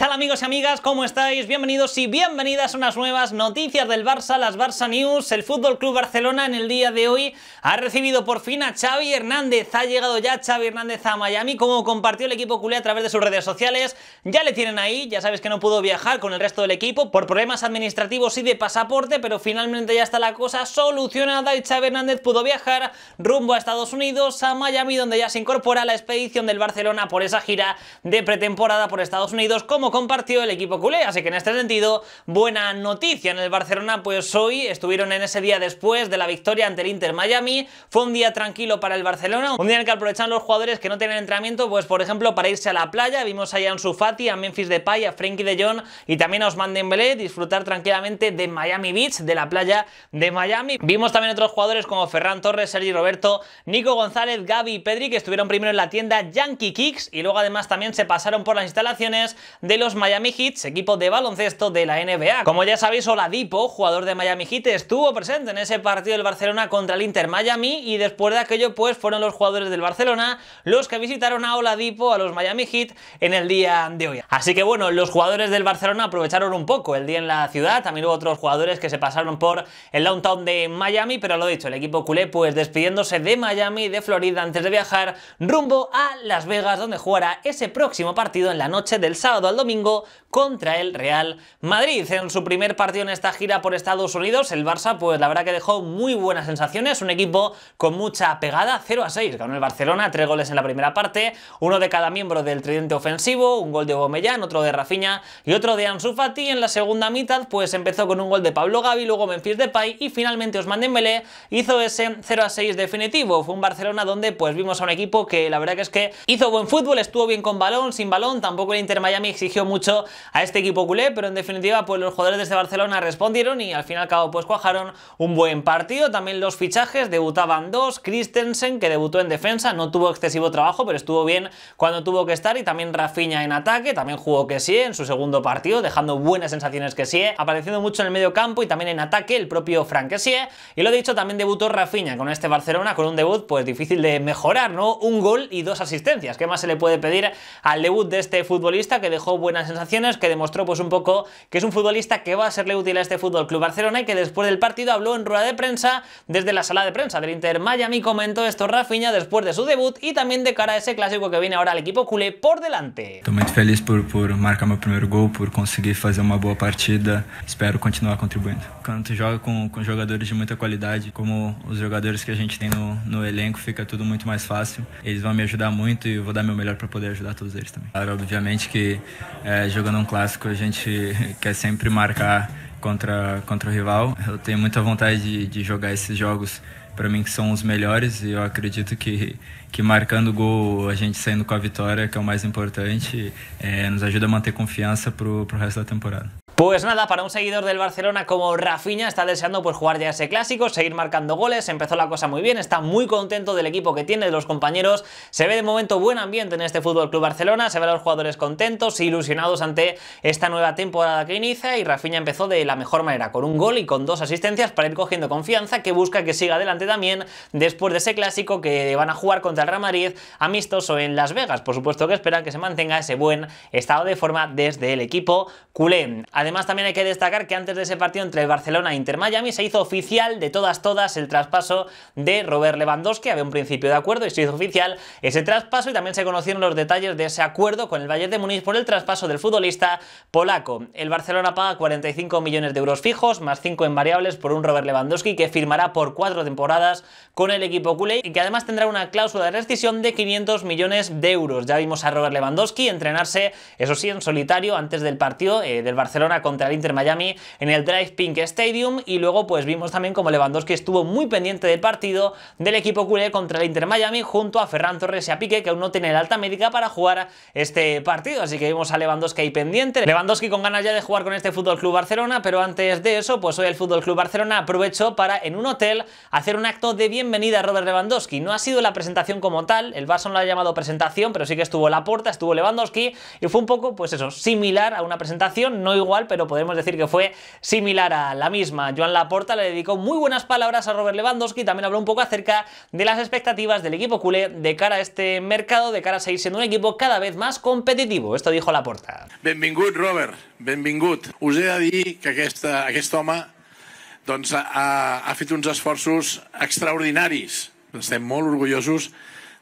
tal amigos y amigas? ¿Cómo estáis? Bienvenidos y bienvenidas a unas nuevas noticias del Barça, las Barça News. El Fútbol Club Barcelona en el día de hoy ha recibido por fin a Xavi Hernández. Ha llegado ya Xavi Hernández a Miami, como compartió el equipo culé a través de sus redes sociales. Ya le tienen ahí, ya sabes que no pudo viajar con el resto del equipo por problemas administrativos y de pasaporte, pero finalmente ya está la cosa solucionada y Xavi Hernández pudo viajar rumbo a Estados Unidos, a Miami, donde ya se incorpora la expedición del Barcelona por esa gira de pretemporada por Estados Unidos como compartió el equipo culé. Así que en este sentido, buena noticia en el Barcelona, pues hoy estuvieron en ese día después de la victoria ante el Inter Miami. Fue un día tranquilo para el Barcelona, un día en el que aprovecharon los jugadores que no tienen entrenamiento, pues por ejemplo para irse a la playa. Vimos a Ansu Fati, a Memphis Depay, a Frenkie de Jong y también a Osman Dembélé disfrutar tranquilamente de Miami Beach, de la playa de Miami. Vimos también otros jugadores como Ferran Torres, Sergi Roberto, Nico González, Gaby y Pedri que estuvieron primero en la tienda Yankee Kicks y luego además también se pasaron por las instalaciones del los Miami Heat, equipo de baloncesto de la NBA. Como ya sabéis, Oladipo, jugador de Miami Heat, estuvo presente en ese partido del Barcelona contra el Inter Miami y después de aquello pues fueron los jugadores del Barcelona los que visitaron a Oladipo, a los Miami Heat, en el día de hoy. Así que bueno, los jugadores del Barcelona aprovecharon un poco el día en la ciudad, también hubo otros jugadores que se pasaron por el downtown de Miami, pero lo dicho, el equipo culé pues despidiéndose de Miami, de Florida, antes de viajar rumbo a Las Vegas, donde jugará ese próximo partido en la noche del sábado domingo contra el Real Madrid. En su primer partido en esta gira por Estados Unidos, el Barça, pues la verdad que dejó muy buenas sensaciones, un equipo con mucha pegada, 0 a 6, ganó el Barcelona, tres goles en la primera parte, uno de cada miembro del tridente ofensivo, un gol de Bomellán, otro de Rafinha y otro de Ansu Fati. En la segunda mitad, pues empezó con un gol de Pablo Gavi, luego Memphis Depay y finalmente Osman Dembélé hizo ese 0 a 6 definitivo. Fue un Barcelona donde pues vimos a un equipo que la verdad que es que hizo buen fútbol, estuvo bien con balón, sin balón, tampoco el Inter Miami mucho a este equipo culé, pero en definitiva pues los jugadores de este Barcelona respondieron y al fin y al cabo pues cuajaron un buen partido. También los fichajes, debutaban dos, Christensen que debutó en defensa, no tuvo excesivo trabajo, pero estuvo bien cuando tuvo que estar y también Rafinha en ataque, también jugó que sí en su segundo partido, dejando buenas sensaciones que sí, apareciendo mucho en el medio campo y también en ataque el propio Frank Kessie. Y lo dicho, también debutó Rafinha con este Barcelona, con un debut pues difícil de mejorar, ¿no? Un gol y dos asistencias. ¿Qué más se le puede pedir al debut de este futbolista que dejó buenas sensaciones, que demostró pues un poco que es un futbolista que va a serle útil a este Fútbol Club Barcelona y que después del partido habló en rueda de prensa desde la sala de prensa del Inter Miami. Comentó esto Rafinha después de su debut y también de cara a ese clásico que viene ahora al equipo culé por delante. Estoy muy feliz por, por marcar mi primer gol, por conseguir hacer una buena partida. Espero continuar contribuyendo. Cuando juega con, con jogadores de mucha calidad, como los jugadores que a gente tem no, no elenco, fica todo mucho más fácil. Eles vão me ajudar muito e voy a dar mi mejor para poder ayudar a todos ellos también Claro, obviamente que é, jogando um clássico, a gente quer sempre marcar contra, contra o rival. Eu tenho muita vontade de, de jogar esses jogos para mim que são os melhores e eu acredito que, que marcando gol, a gente saindo com a vitória, que é o mais importante, é, nos ajuda a manter confiança para o resto da temporada. Pues nada, para un seguidor del Barcelona como Rafinha está deseando pues jugar ya ese clásico, seguir marcando goles, empezó la cosa muy bien, está muy contento del equipo que tiene, de los compañeros, se ve de momento buen ambiente en este Fútbol Club Barcelona, se ve los jugadores contentos, ilusionados ante esta nueva temporada que inicia y Rafinha empezó de la mejor manera, con un gol y con dos asistencias para ir cogiendo confianza que busca que siga adelante también después de ese clásico que van a jugar contra el Real Madrid amistoso en Las Vegas, por supuesto que esperan que se mantenga ese buen estado de forma desde el equipo culé. Además, también hay que destacar que antes de ese partido entre el Barcelona e Inter Miami se hizo oficial de todas todas el traspaso de Robert Lewandowski. Había un principio de acuerdo y se hizo oficial ese traspaso y también se conocieron los detalles de ese acuerdo con el Bayern de Múnich por el traspaso del futbolista polaco. El Barcelona paga 45 millones de euros fijos más 5 en variables por un Robert Lewandowski que firmará por cuatro temporadas con el equipo culé y que además tendrá una cláusula de rescisión de 500 millones de euros. Ya vimos a Robert Lewandowski entrenarse, eso sí, en solitario antes del partido eh, del Barcelona contra el Inter Miami en el Drive Pink Stadium y luego pues vimos también como Lewandowski estuvo muy pendiente del partido del equipo culé contra el Inter Miami junto a Ferran Torres y a Pique que aún no tiene el alta médica para jugar este partido, así que vimos a Lewandowski ahí pendiente. Lewandowski con ganas ya de jugar con este Fútbol Club Barcelona, pero antes de eso pues hoy el Fútbol Club Barcelona aprovechó para en un hotel hacer un acto de bienvenida a Robert Lewandowski. No ha sido la presentación como tal, el Barça no lo ha llamado presentación, pero sí que estuvo la puerta estuvo Lewandowski y fue un poco pues eso, similar a una presentación, no igual pero podemos decir que fue similar a la misma. Joan Laporta le dedicó muy buenas palabras a Robert Lewandowski, y también habló un poco acerca de las expectativas del equipo culé de cara a este mercado, de cara a seguir siendo un equipo cada vez más competitivo. Esto dijo Laporta. Benvingut, Robert, benvingut. Us he de dir que aquesta, aquest home ha, ha fet uns esforços extraordinaris. Estem molt orgullosos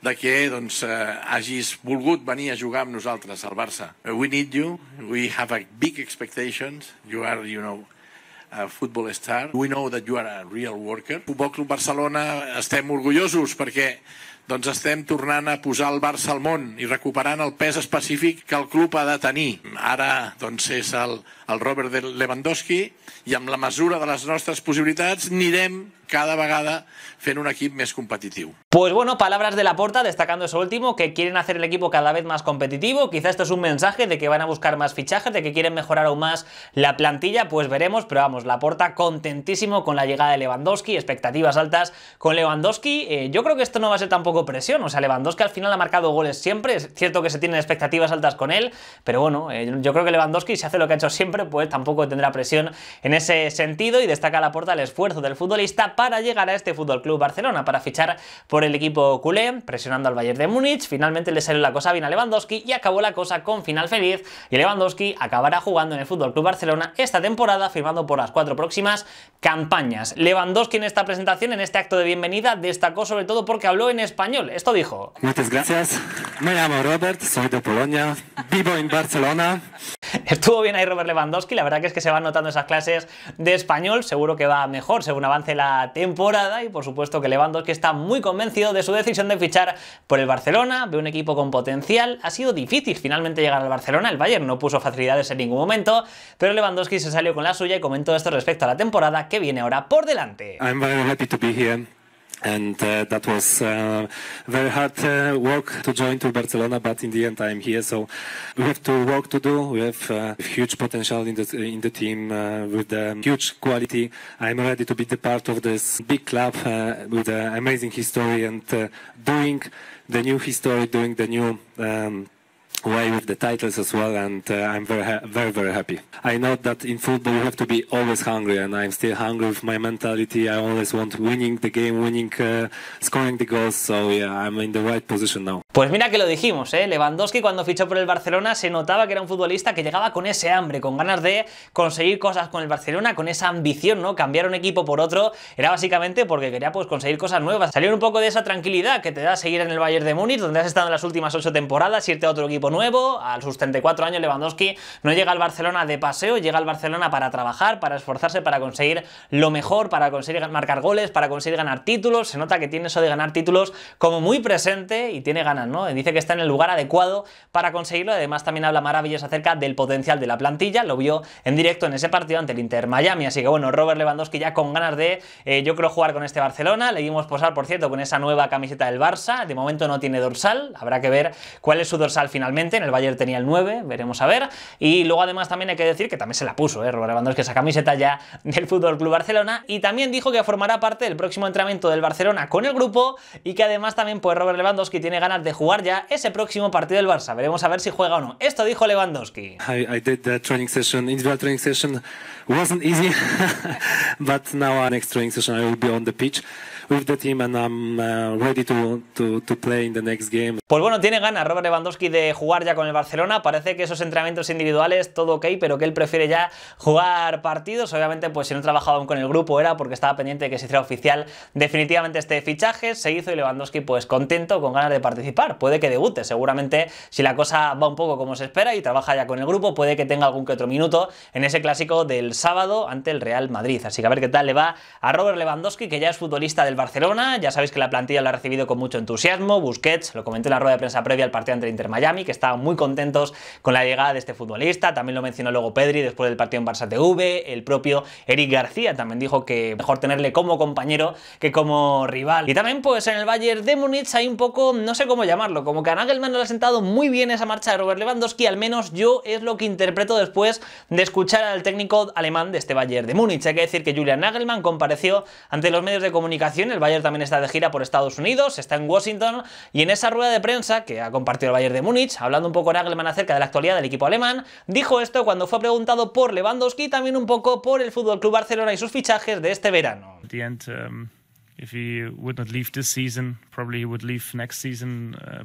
de que doncs, eh, hagis volgut venir a jugar amb nosaltres al Barça. Eh, we need you, we have a big expectations, you are, you know, a football star. We know that you are a real worker. Futbol Club Barcelona estem orgullosos perquè doncs estem tornant a posar el Barça al món i recuperant el pes específic que el club ha de tenir. Ara doncs, és el, Robert Lewandowski i amb la mesura de les nostres possibilitats nirem cada vagada en un equipo más competitivo. Pues bueno, palabras de la porta destacando eso último, que quieren hacer el equipo cada vez más competitivo. Quizá esto es un mensaje de que van a buscar más fichajes, de que quieren mejorar aún más la plantilla, pues veremos, pero vamos, la porta contentísimo con la llegada de Lewandowski, expectativas altas con Lewandowski. Eh, yo creo que esto no va a ser tampoco presión. O sea, Lewandowski al final ha marcado goles siempre. Es cierto que se tienen expectativas altas con él, pero bueno, eh, yo creo que Lewandowski, si hace lo que ha hecho siempre, pues tampoco tendrá presión en ese sentido. Y destaca la porta el esfuerzo del futbolista para llegar a este Fútbol Club Barcelona, para fichar por el equipo culé, presionando al Bayern de Múnich. Finalmente le salió la cosa bien a Lewandowski y acabó la cosa con final feliz. Y Lewandowski acabará jugando en el Fútbol Club Barcelona esta temporada, firmando por las cuatro próximas campañas. Lewandowski en esta presentación, en este acto de bienvenida, destacó sobre todo porque habló en español esto dijo. Muchas gracias. Me llamo Robert, soy de Polonia, vivo en Barcelona. Estuvo bien ahí Robert Lewandowski, la verdad que es que se van notando esas clases de español, seguro que va mejor según avance la temporada y por supuesto que Lewandowski está muy convencido de su decisión de fichar por el Barcelona, ve un equipo con potencial, ha sido difícil finalmente llegar al Barcelona, el Bayern no puso facilidades en ningún momento, pero Lewandowski se salió con la suya y comentó esto respecto a la temporada que viene ahora por delante. I'm very happy to be here. and uh, that was uh, very hard uh, work to join to Barcelona, but in the end I'm here. So we have to work to do. We have uh, huge potential in the in the team uh, with um, huge quality. I'm ready to be the part of this big club uh, with amazing history and doing the new history, doing the new. Um, way with the titles as well, and uh, I'm very, very, happy. I know that in football you have to be always hungry, and I'm still hungry with my mentality. I always want winning the game, winning, uh, scoring the goals. So yeah, I'm in the right position now. Pues mira que lo dijimos, ¿eh? Lewandowski cuando fichó por el Barcelona se notaba que era un futbolista que llegaba con ese hambre, con ganas de conseguir cosas con el Barcelona, con esa ambición, ¿no? Cambiar un equipo por otro era básicamente porque quería pues conseguir cosas nuevas, salir un poco de esa tranquilidad que te da seguir en el Bayern de Múnich, donde has estado en las últimas ocho temporadas, irte a otro equipo nuevo, a sus 34 años Lewandowski no llega al Barcelona de paseo, llega al Barcelona para trabajar, para esforzarse, para conseguir lo mejor, para conseguir marcar goles, para conseguir ganar títulos, se nota que tiene eso de ganar títulos como muy presente y tiene ganas, ¿no? Dice que está en el lugar adecuado para conseguirlo, además también habla maravillas acerca del potencial de la plantilla, lo vio en directo en ese partido ante el Inter Miami, así que bueno, Robert Lewandowski ya con ganas de, eh, yo creo, jugar con este Barcelona, le dimos posar, por cierto, con esa nueva camiseta del Barça, de momento no tiene dorsal, habrá que ver cuál es su dorsal finalmente, en el Bayern tenía el 9, veremos a ver, y luego además también hay que decir que también se la puso ¿eh? Robert Lewandowski esa camiseta ya del Fútbol Club Barcelona y también dijo que formará parte del próximo entrenamiento del Barcelona con el grupo y que además también pues Robert Lewandowski tiene ganas de jugar ya ese próximo partido del Barça, veremos a ver si juega o no. Esto dijo Lewandowski. the training session, training training pitch with the team and I'm uh, ready to, to, to, play next game. Pues bueno, tiene ganas Robert Lewandowski de jugar ya con el Barcelona. Parece que esos entrenamientos individuales, todo ok, pero que él prefiere ya jugar partidos. Obviamente, pues si no trabajaban con el grupo era porque estaba pendiente de que se hiciera oficial definitivamente este fichaje. Se hizo y Lewandowski pues contento, con ganas de participar. Puede que debute, seguramente si la cosa va un poco como se espera y trabaja ya con el grupo, puede que tenga algún que otro minuto en ese clásico del sábado ante el Real Madrid. Así que a ver qué tal le va a Robert Lewandowski, que ya es futbolista del Barcelona. Ya sabéis que la plantilla lo ha recibido con mucho entusiasmo. Busquets, lo comenté en la rueda de prensa previa al partido ante Inter Miami, que estaban muy contentos con la llegada de este futbolista. También lo mencionó luego Pedri después del partido en Barça TV. El propio Eric García también dijo que mejor tenerle como compañero que como rival. Y también pues en el Bayern de Múnich hay un poco, no sé cómo llamarlo, como que a Nagelman le ha sentado muy bien esa marcha de Robert Lewandowski, al menos yo es lo que interpreto después de escuchar al técnico alemán de este Bayern de Múnich. Hay que decir que Julian Nagelman compareció ante los medios de comunicación el Bayern también está de gira por Estados Unidos, está en Washington y en esa rueda de prensa que ha compartido el Bayern de Múnich, hablando un poco alemán acerca de la actualidad del equipo alemán, dijo esto cuando fue preguntado por Lewandowski y también un poco por el Fútbol Club Barcelona y sus fichajes de este verano. Um, if he would not leave this season, probably he would leave next season. Uh,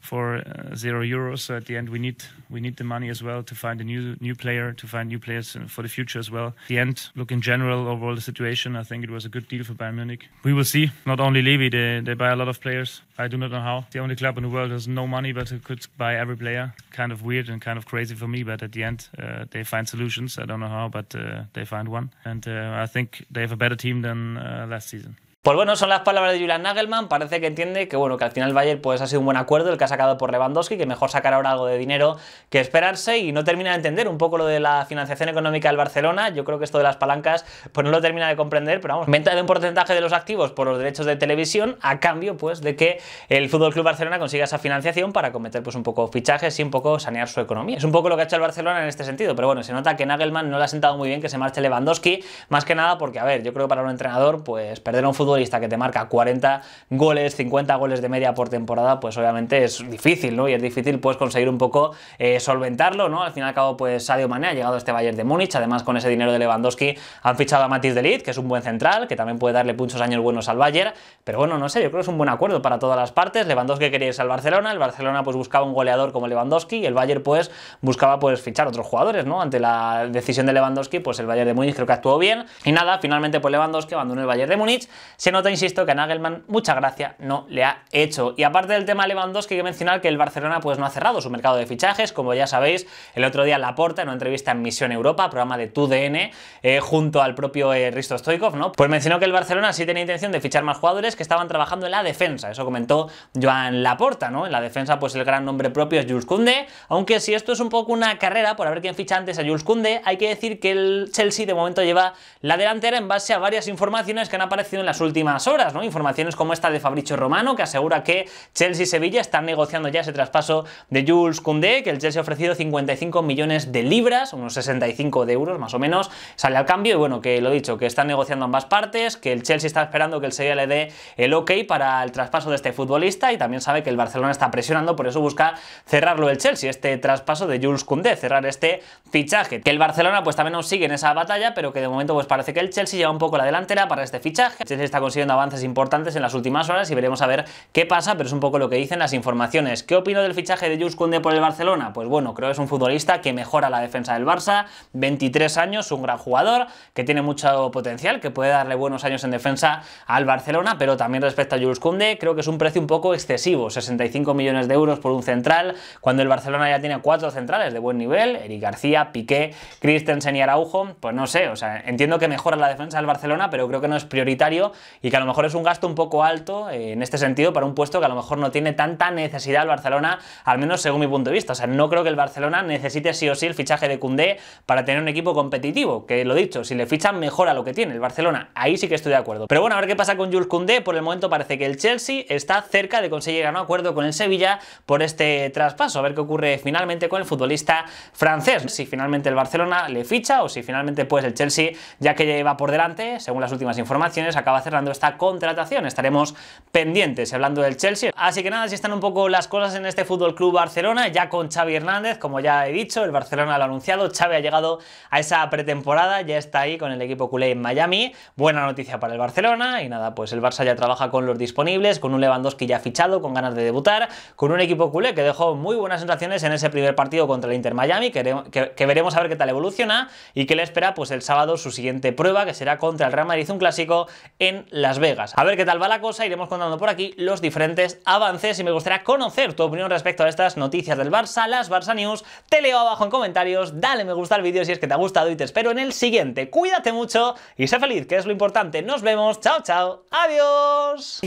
for uh, zero euros. So at the end, we need we need the money as well to find a new new player, to find new players uh, for the future as well. At the end, look in general overall the situation. I think it was a good deal for Bayern Munich. We will see. Not only Levy, they, they buy a lot of players. I do not know how. The only club in the world has no money, but it could buy every player. Kind of weird and kind of crazy for me, but at the end, uh, they find solutions. I don't know how, but uh, they find one. And uh, I think they have a better team than uh, last season. Pues bueno, son las palabras de Julian Nagelman, parece que entiende que bueno, que al final Bayern pues ha sido un buen acuerdo el que ha sacado por Lewandowski, que mejor sacar ahora algo de dinero que esperarse y no termina de entender un poco lo de la financiación económica del Barcelona, yo creo que esto de las palancas pues no lo termina de comprender, pero vamos, venta de un porcentaje de los activos por los derechos de televisión a cambio pues de que el Fútbol Club Barcelona consiga esa financiación para cometer pues un poco fichajes y un poco sanear su economía. Es un poco lo que ha hecho el Barcelona en este sentido, pero bueno, se nota que Nagelman no le ha sentado muy bien que se marche Lewandowski, más que nada porque a ver, yo creo que para un entrenador pues perder un fútbol futbolista que te marca 40 goles, 50 goles de media por temporada, pues obviamente es difícil, ¿no? Y es difícil pues conseguir un poco eh, solventarlo, ¿no? Al fin y al cabo, pues Sadio Mané ha llegado a este Bayern de Múnich, además con ese dinero de Lewandowski han fichado a Matiz de Lid que es un buen central, que también puede darle muchos años buenos al Bayern, pero bueno, no sé, yo creo que es un buen acuerdo para todas las partes, Lewandowski quería irse al Barcelona, el Barcelona pues buscaba un goleador como Lewandowski y el Bayern pues buscaba pues fichar otros jugadores, ¿no? Ante la decisión de Lewandowski, pues el Bayern de Múnich creo que actuó bien y nada, finalmente pues Lewandowski abandonó el Bayern de Múnich, se nota, insisto, que a Nagelman mucha gracia no le ha hecho. Y aparte del tema Lewandowski, hay que mencionar que el Barcelona pues, no ha cerrado su mercado de fichajes. Como ya sabéis, el otro día Laporta, en una entrevista en Misión Europa, programa de TUDN, eh, junto al propio eh, Risto Stoikov, ¿no? pues mencionó que el Barcelona sí tenía intención de fichar más jugadores que estaban trabajando en la defensa. Eso comentó Joan Laporta, ¿no? En la defensa, pues el gran nombre propio es Jules Koundé, aunque si esto es un poco una carrera por haber ver quién ficha antes a Jules Koundé, hay que decir que el Chelsea de momento lleva la delantera en base a varias informaciones que han aparecido en las últimas últimas horas, ¿no? Informaciones como esta de Fabricio Romano, que asegura que Chelsea y Sevilla están negociando ya ese traspaso de Jules Koundé, que el Chelsea ha ofrecido 55 millones de libras, unos 65 de euros más o menos, sale al cambio y bueno, que lo dicho, que están negociando ambas partes, que el Chelsea está esperando que el Sevilla le dé el ok para el traspaso de este futbolista y también sabe que el Barcelona está presionando, por eso busca cerrarlo el Chelsea, este traspaso de Jules Koundé, cerrar este fichaje. Que el Barcelona pues también nos sigue en esa batalla, pero que de momento pues parece que el Chelsea lleva un poco la delantera para este fichaje consiguiendo avances importantes en las últimas horas y veremos a ver qué pasa, pero es un poco lo que dicen las informaciones. ¿Qué opino del fichaje de Jules Koundé por el Barcelona? Pues bueno, creo que es un futbolista que mejora la defensa del Barça, 23 años, un gran jugador, que tiene mucho potencial, que puede darle buenos años en defensa al Barcelona, pero también respecto a Jules Koundé, creo que es un precio un poco excesivo, 65 millones de euros por un central, cuando el Barcelona ya tiene cuatro centrales de buen nivel, Eric García, Piqué, Christensen y Araujo, pues no sé, o sea, entiendo que mejora la defensa del Barcelona, pero creo que no es prioritario y que a lo mejor es un gasto un poco alto eh, en este sentido para un puesto que a lo mejor no tiene tanta necesidad el Barcelona, al menos según mi punto de vista. O sea, no creo que el Barcelona necesite sí o sí el fichaje de Cundé para tener un equipo competitivo, que lo dicho, si le fichan mejora lo que tiene el Barcelona, ahí sí que estoy de acuerdo. Pero bueno, a ver qué pasa con Jules Cundé, por el momento parece que el Chelsea está cerca de conseguir un acuerdo con el Sevilla por este traspaso, a ver qué ocurre finalmente con el futbolista francés, si finalmente el Barcelona le ficha o si finalmente pues el Chelsea, ya que lleva por delante, según las últimas informaciones, acaba cerrando esta contratación. Estaremos pendientes hablando del Chelsea. Así que nada, si están un poco las cosas en este Fútbol Club Barcelona, ya con Xavi Hernández, como ya he dicho, el Barcelona lo ha anunciado, Xavi ha llegado a esa pretemporada, ya está ahí con el equipo culé en Miami. Buena noticia para el Barcelona y nada, pues el Barça ya trabaja con los disponibles, con un Lewandowski ya fichado, con ganas de debutar, con un equipo culé que dejó muy buenas sensaciones en ese primer partido contra el Inter Miami, que, veremos a ver qué tal evoluciona y que le espera pues el sábado su siguiente prueba, que será contra el Real Madrid, un clásico en las Vegas. A ver qué tal va la cosa, iremos contando por aquí los diferentes avances y me gustaría conocer tu opinión respecto a estas noticias del Barça, las Barça News. Te leo abajo en comentarios, dale me gusta al vídeo si es que te ha gustado y te espero en el siguiente. Cuídate mucho y sé feliz, que es lo importante. Nos vemos, chao, chao, adiós.